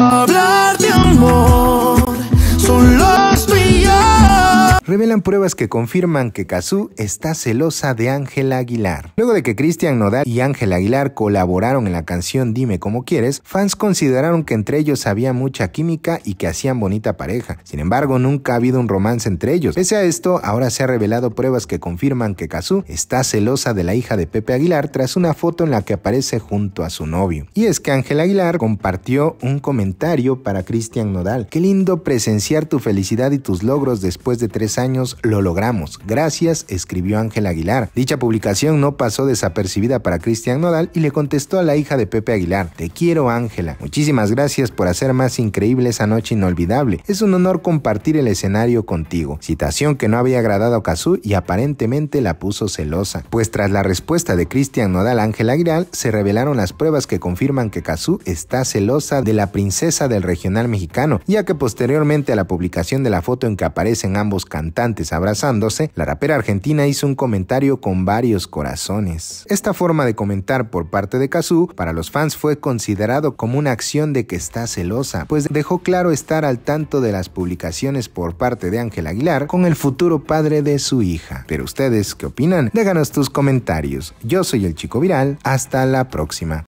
hablar de amor. revelan pruebas que confirman que Kazu está celosa de Ángela Aguilar. Luego de que Cristian Nodal y ángel Aguilar colaboraron en la canción Dime Como Quieres, fans consideraron que entre ellos había mucha química y que hacían bonita pareja. Sin embargo, nunca ha habido un romance entre ellos. Pese a esto, ahora se ha revelado pruebas que confirman que Kazu está celosa de la hija de Pepe Aguilar tras una foto en la que aparece junto a su novio. Y es que ángel Aguilar compartió un comentario para Cristian Nodal. Qué lindo presenciar tu felicidad y tus logros después de tres años lo logramos. Gracias, escribió Ángela Aguilar. Dicha publicación no pasó desapercibida para Cristian Nodal y le contestó a la hija de Pepe Aguilar, Te quiero Ángela, muchísimas gracias por hacer más increíble esa noche inolvidable. Es un honor compartir el escenario contigo. Citación que no había agradado a Kazú y aparentemente la puso celosa. Pues tras la respuesta de Cristian Nodal a Ángela Aguilar, se revelaron las pruebas que confirman que Kazú está celosa de la princesa del regional mexicano, ya que posteriormente a la publicación de la foto en que aparecen ambos cantantes, cantantes abrazándose, la rapera argentina hizo un comentario con varios corazones. Esta forma de comentar por parte de Kazoo para los fans fue considerado como una acción de que está celosa, pues dejó claro estar al tanto de las publicaciones por parte de Ángel Aguilar con el futuro padre de su hija. Pero ustedes, ¿qué opinan? Déjanos tus comentarios. Yo soy el Chico Viral, hasta la próxima.